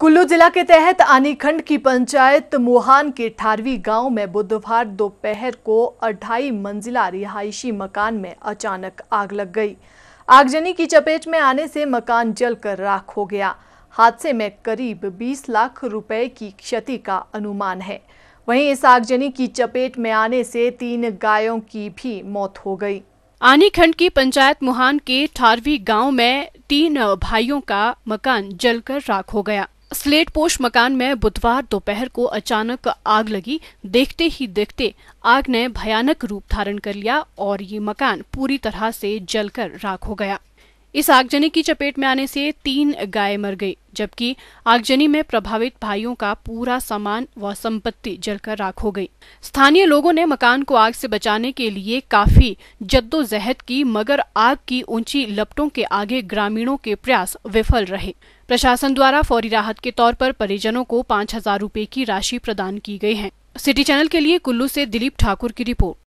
कुल्लू जिला के तहत आनीखंड की पंचायत मोहान के ठारवी गांव में बुधवार दोपहर को अढ़ाई मंजिला रिहायशी मकान में अचानक आग लग गई आगजनी की चपेट में आने से मकान जलकर राख हो गया हादसे में करीब 20 लाख रुपए की क्षति का अनुमान है वहीं इस आगजनी की चपेट में आने से तीन गायों की भी मौत हो गई आनीखंड की पंचायत मोहान के ठारवी गांव में तीन भाइयों का मकान जलकर राख हो गया स्लेट पोश मकान में बुधवार दोपहर को अचानक आग लगी देखते ही देखते आग ने भयानक रूप धारण कर लिया और ये मकान पूरी तरह से जलकर राख हो गया इस आगजनी की चपेट में आने से तीन गाय मर गई जबकि आगजनी में प्रभावित भाइयों का पूरा सामान व संपत्ति जलकर राख हो गई स्थानीय लोगों ने मकान को आग से बचाने के लिए काफी जद्दोजहद की मगर आग की ऊंची लपटों के आगे ग्रामीणों के प्रयास विफल रहे प्रशासन द्वारा फौरी राहत के तौर पर परिजनों को पाँच हजार रूपए की राशि प्रदान की गयी है सिटी चैनल के लिए कुल्लू ऐसी दिलीप ठाकुर की रिपोर्ट